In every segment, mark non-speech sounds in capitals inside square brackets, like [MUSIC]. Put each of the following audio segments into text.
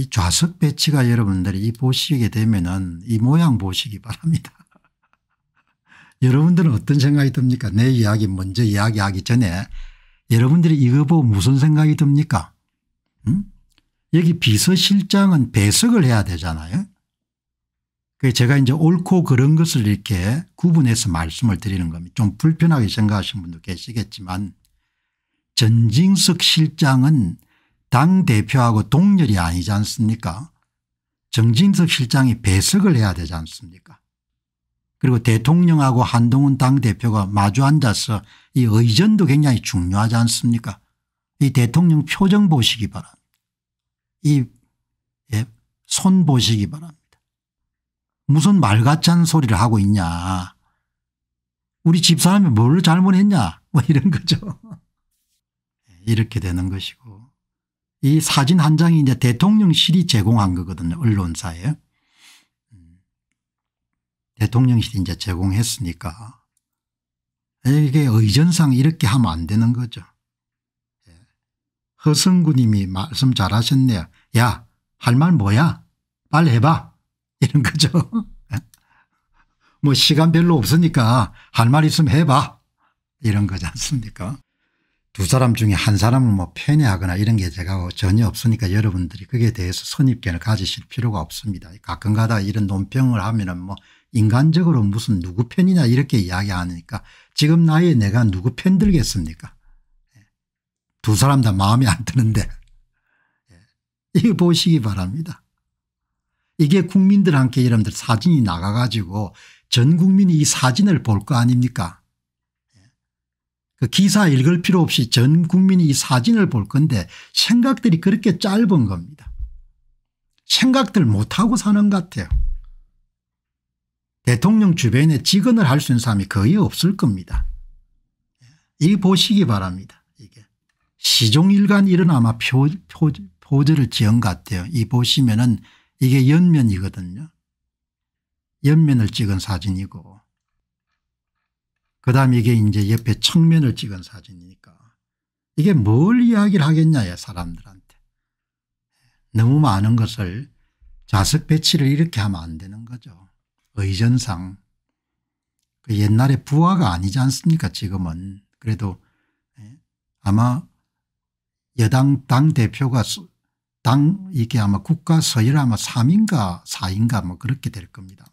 이 좌석 배치가 여러분들이 보시게 되면은 이 모양 보시기 바랍니다. [LAUGHS] 여러분들은 어떤 생각이 듭니까? 내 이야기 먼저 이야기하기 전에 여러분들이 이거 보고 무슨 생각이 듭니까? 음? 여기 비서실장은 배석을 해야 되잖아요. 그 제가 이제 옳고 그런 것을 이렇게 구분해서 말씀을 드리는 겁니다. 좀 불편하게 생각하시는 분도 계시겠지만 전징석 실장은 당 대표하고 동렬이 아니지 않습니까 정진석 실장이 배석을 해야 되지 않습니까 그리고 대통령하고 한동훈 당대표가 마주 앉아서 이 의전도 굉장히 중요하지 않습니까 이 대통령 표정 보시기 바랍니다. 이 예, 보시기 바랍니다. 무슨 말 같지 않은 소리를 하고 있냐. 우리 집사람이 뭘 잘못했냐 뭐 이런 거죠. [LAUGHS] 예, 이렇게 되는 것이고 이 사진 한 장이 이제 대통령실이 제공한 거거든요. 언론사에. 음. 대통령실이 이제 제공했으니까 이게 의전상 이렇게 하면 안 되는 거죠. 예. 허승구 님이 말씀 잘하셨네요. 야 할 말 뭐야 빨리 해봐 이런 거죠. 예. 뭐 시간 별로 없으니까 할 말 있으면 해봐 이런 거지 않습니까 두 사람 중에 한사람은뭐 편애하거나 이런 게 제가 전혀 없으니까 여러분들이 거기에 대해서 선입견을 가지실 필요가 없습니다. 가끔가다 이런 논평을 하면은 뭐 인간적으로 무슨 누구 편이냐 이렇게 이야기하니까 지금 나이에 내가 누구 편 들겠습니까? 예. 두 사람 다 마음에 안 드는데 예. 이거 보시기 바랍니다. 이게 국민들한테 여러분들 사진이 나가가지고 전 국민이 이 사진을 볼 거 아닙니까? 그 기사 읽을 필요 없이 전 국민이 이 사진을 볼 건데 생각들이 그렇게 짧은 겁니다. 생각들 못하고 사는 것 같아요. 대통령 주변에 직언을 할 수 있는 사람이 거의 없을 겁니다. 예. 이 보시기 바랍니다. 이게 시종일관 이런 아마 표, 표, 포즈를 지은 것 같아요. 이 보시면은 이게 연면이거든요. 연면을 찍은 사진이고 그다음 이게 이제 옆에 측면을 찍은 사진이니까 이게 뭘 이야기를 하겠냐 사람들한테. 너무 많은 것을 자석 배치를 이렇게 하면 안 되는 거죠. 의전상. 그 옛날에 부하가 아니지 않습니까 지금은. 그래도 예, 아마 여당 당대표가 당 이게 아마 국가 서열 아마 3인가 4인가 뭐 그렇게 될 겁니다.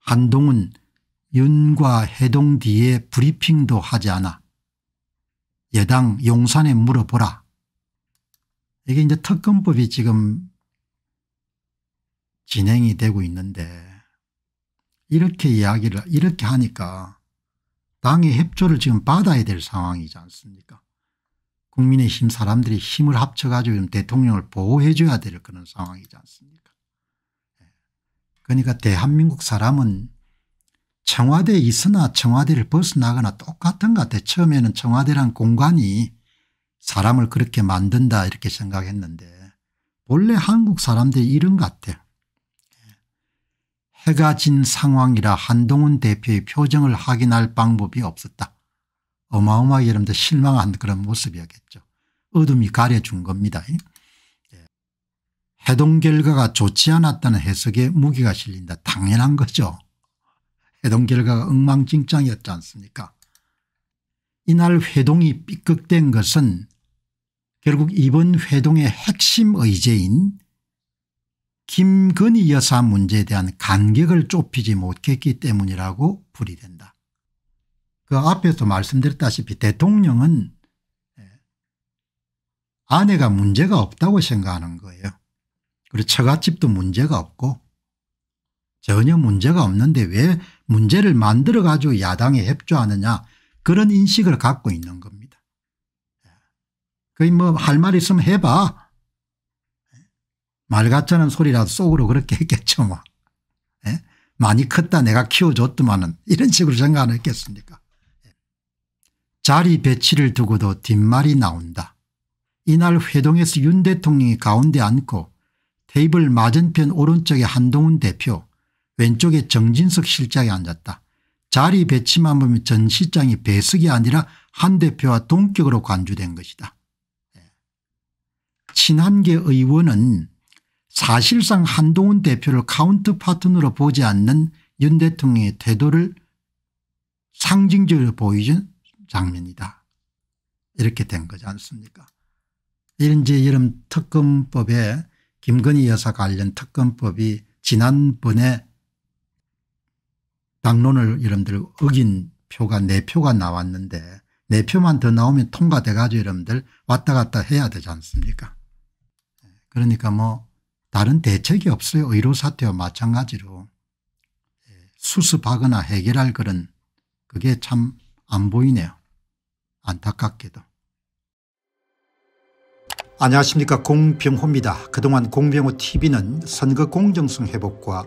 한동훈 윤과 해동 뒤에 브리핑도 하지 않아. 여당 용산에 물어보라. 이게 이제 특검법이 지금 진행이 되고 있는데 이렇게 이야기를 이렇게 하니까 당의 협조를 지금 받아야 될 상황이지 않습니까 국민의힘 사람들이 힘을 합쳐가지고 대통령을 보호해 줘야 될 그런 상황이지 않습니까 예. 그러니까 대한민국 사람은 청와대에 있으나 청와대를 벗어나거나 똑같은 것 같아. 처음에는 청와대란 공간이 사람을 그렇게 만든다 이렇게 생각했는데 원래 한국 사람들이 이런 것 같아. 해가 진 상황이라 한동훈 대표의 표정을 확인할 방법이 없었다. 어마어마하게 여러분들 실망한 그런 모습이었겠죠. 어둠이 가려준 겁니다. 예. 해동 결과가 좋지 않았다는 해석에 무기가 실린다. 당연한 거죠. 회동 결과가 엉망진창이었지 않습니까 이날 회동이 삐걱된 것은 결국 이번 회동의 핵심 의제인 김건희 여사 문제에 대한 간격을 좁히지 못했기 때문이라고 풀이된다. 그 앞에서 말씀드렸다시피 대통령은 예, 아내가 문제가 없다고 생각하는 거예요. 그리고 처갓집도 문제가 없고 전혀 문제가 없는데 왜 문제를 만들어 가지고 야당에 협조하느냐 그런 인식을 갖고 있는 겁니다. 거의 뭐할 말 있으면 해봐. 말 같자는 소리라도 속으로 그렇게 했겠죠 뭐. 예? 많이 컸다 내가 키워줬더만은 이런 식으로 생각 안 했겠습니까 예. 자리 배치를 두고도 뒷말이 나온다. 이날 회동에서 윤 대통령이 가운데 앉고 테이블 맞은편 오른쪽에 한동훈 대표 왼쪽에 정진석 실장이 앉았다. 자리 배치만 보면 전 실장이 배석이 아니라 한 대표와 동격으로 간주된 것이다. 예. 친한계 의원은 사실상 한동훈 대표를 카운트 파트너로 보지 않는 윤 대통령의 태도를 상징적으로 보여준 장면이다. 이렇게 된 거지 않습니까 이런 이제 이런 특검법에 김건희 여사 관련 특검법이 지난번에 당론을 여러분들 어긴 표가 4표가 나왔는데 4표만 더 나오면 통과돼 가지고 여러분들 왔다 갔다 해야 되지 않습니까 네, 그러니까 뭐 다른 대책이 없어요. 의료 사태와 마찬가지로 수습하거나 해결할 그런 그게 참 안 보이네요. 안타깝게도. 안녕하십니까 공병호입니다. 그동안 공병호 tv는 선거 공정성 회복과